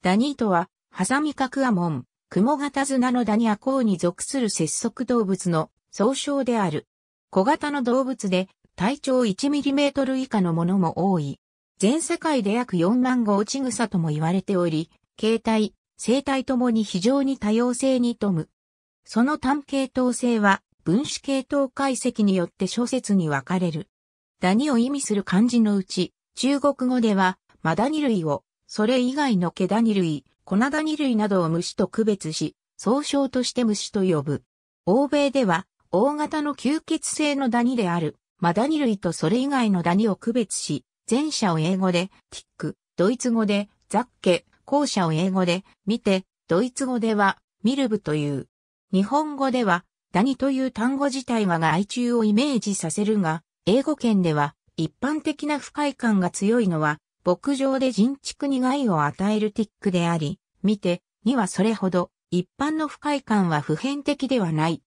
ダニーとは、ハサミカクアモン、クモガタズナのダニアコウに属する節足動物の総称である。小型の動物で体長1トル以下のものも多い。全世界で約4万号ちぐさとも言われており、形態、生態ともに非常に多様性に富む。その単系統性は分子系統解析によって諸説に分かれる。ダニを意味する漢字のうち、中国語ではマダニ類を、それ以外の毛ダニ類、粉ダニ類などを虫と区別し、総称として虫と呼ぶ。欧米では、大型の吸血性のダニである、マダニ類とそれ以外のダニを区別し、前者を英語で、ティック、ドイツ語で、ザッケ、後者を英語で、見て、ドイツ語では、ミルブという。日本語では、ダニという単語自体は害虫をイメージさせるが、英語圏では、一般的な不快感が強いのは、牧場で人畜に害を与えるティックであり、見て、にはそれほど、一般の不快感は普遍的ではない。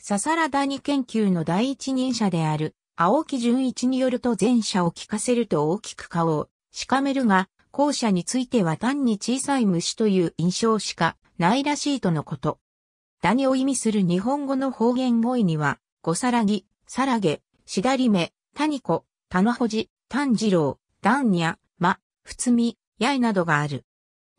ササラダニ研究の第一人者である、青木純一によると前者を聞かせると大きく顔をしかめるが、後者については単に小さい虫という印象しかないらしいとのこと。ダニを意味する日本語の方言語彙には、ごさらぎ、さらげ、しだりめ、タニコ、タナホジ、タンジロウ、ダンニャ、仏み、八重などがある。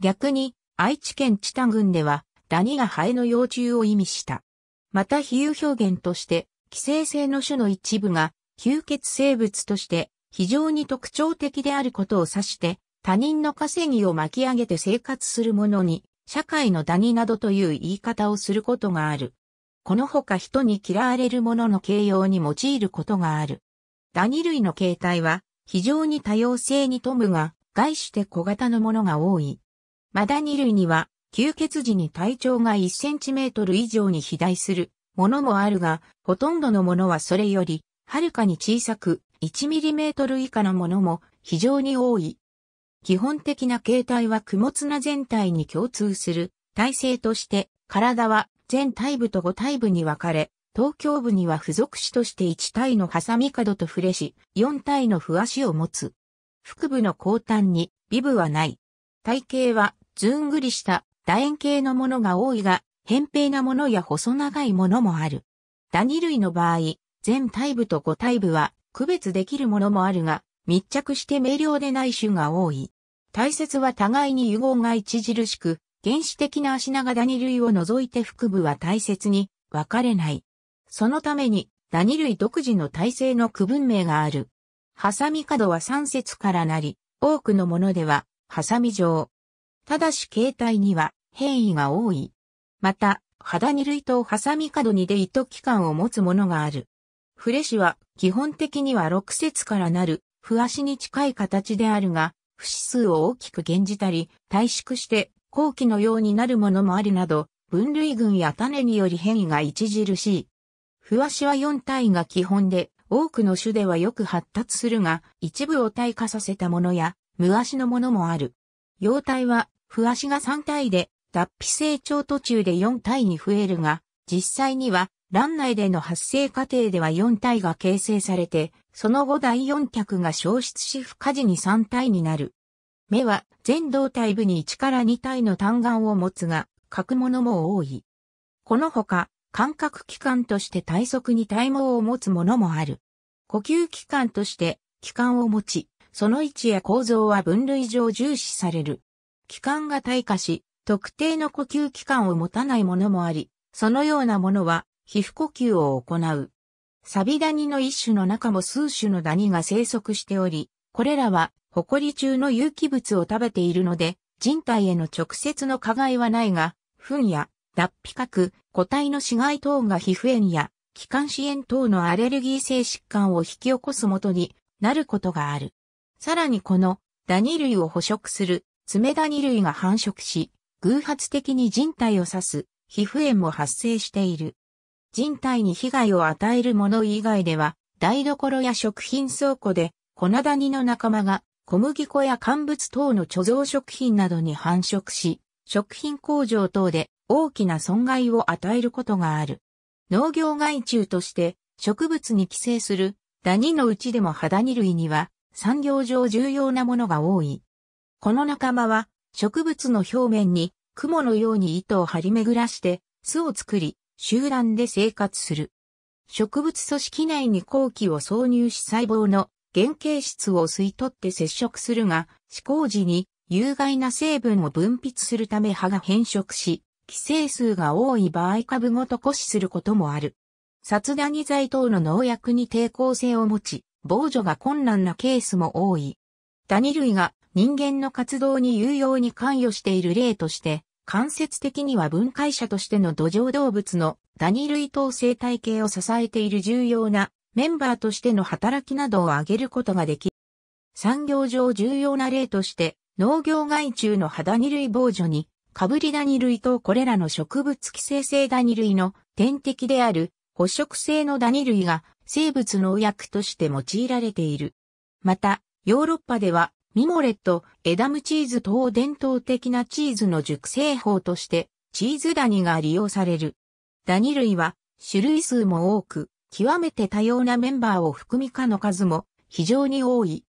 逆に、愛知県知多郡では、ダニがハエの幼虫を意味した。また比喩表現として、寄生性の種の一部が、吸血生物として、非常に特徴的であることを指して、他人の稼ぎを巻き上げて生活する者に、社会のダニなどという言い方をすることがある。このほか人に嫌われる者の形容に用いることがある。ダニ類の形態は、非常に多様性に富むが、外して小型のものが多い。マダニ類には、吸血時に体長が1センチメートル以上に肥大するものもあるが、ほとんどのものはそれより、はるかに小さく、1ミリメートル以下のものも非常に多い。基本的な形態は雲綱全体に共通する体制として、体は全体部と5体部に分かれ、東京部には付属肢として1体のハサミ角とフレシ、4体の不足を持つ。腹部の後端に微部はない。体型はずんぐりした楕円形のものが多いが、扁平なものや細長いものもある。ダニ類の場合、全体部と五体部は区別できるものもあるが、密着して明瞭でない種が多い。体節は互いに融合が著しく、原始的な足長ダニ類を除いて腹部は大切に分かれない。そのためにダニ類独自の体制の区分名がある。ハサミ角は3節からなり、多くのものでは、ハサミ状。ただし形態には変異が多い。また、肌に類とハサミ角にで糸器官を持つものがある。フレシは基本的には6節からなる、不足に近い形であるが、不指数を大きく減じたり、退縮して後期のようになるものもあるなど、分類群や種により変異が著しい。不足は4体が基本で、多くの種ではよく発達するが、一部を退化させたものや、無足のものもある。幼体は、不足が3体で、脱皮成長途中で4体に増えるが、実際には、卵内での発生過程では4体が形成されて、その後第4脚が消失し不可時に3体になる。目は全胴体部に1から2体の単眼を持つが、書くものも多い。このほか、感覚器官として体側に体毛を持つものもある。呼吸器官として器官を持ち、その位置や構造は分類上重視される。器官が退化し、特定の呼吸器官を持たないものもあり、そのようなものは皮膚呼吸を行う。サビダニの一種の中も数種のダニが生息しており、これらは、ホコリ中の有機物を食べているので、人体への直接の加害はないが、糞や脱皮核、個体の死骸等が皮膚炎や気管支炎等のアレルギー性疾患を引き起こすもとになることがある。さらにこのダニ類を捕食する爪ダニ類が繁殖し、偶発的に人体を刺す皮膚炎も発生している。人体に被害を与えるもの以外では、台所や食品倉庫で粉ダニの仲間が小麦粉や乾物等の貯蔵食品などに繁殖し、食品工場等で大きな損害を与えることがある。農業害虫として植物に寄生するダニのうちでもハダニ類には産業上重要なものが多い。この仲間は植物の表面に雲のように糸を張り巡らして巣を作り集団で生活する。植物組織内に後期を挿入し細胞の原型質を吸い取って接触するが、思考時に有害な成分を分泌するため葉が変色し、寄生数が多い場合株ごと枯死することもある。殺ダニ剤等の農薬に抵抗性を持ち、防除が困難なケースも多い。ダニ類が人間の活動に有用に関与している例として、間接的には分解者としての土壌動物のダニ類等生態系を支えている重要なメンバーとしての働きなどを挙げることができる。産業上重要な例として、農業害虫の肌二類防除にカブリダニ類とこれらの植物寄生性ダニ類の天敵である捕食性のダニ類が生物農薬として用いられている。また、ヨーロッパではミモレット、エダムチーズ等伝統的なチーズの熟成法としてチーズダニが利用される。ダニ類は種類数も多く、極めて多様なメンバーを含みかの数も非常に多い。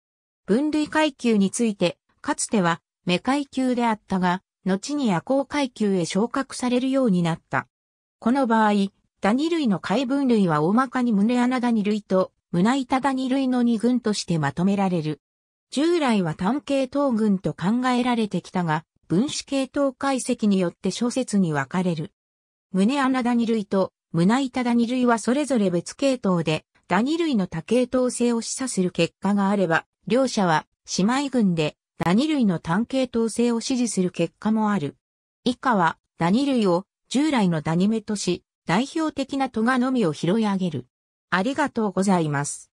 分類階級について、かつては目階級であったが、後に夜行階級へ昇格されるようになった。この場合、ダニ類の海分類は大まかに胸穴ダニ類と胸板ダニ類の二群としてまとめられる。従来は単系統群と考えられてきたが、分子系統解析によって諸説に分かれる。胸穴ダニ類と胸板ダニ類はそれぞれ別系統で、ダニ類の多系統性を示唆する結果があれば、両者は姉妹群でダニ類の単系統性を支持する結果もある。以下は、ダニ類を従来のダニ目とし、代表的なトガのみを拾い上げる。ありがとうございます。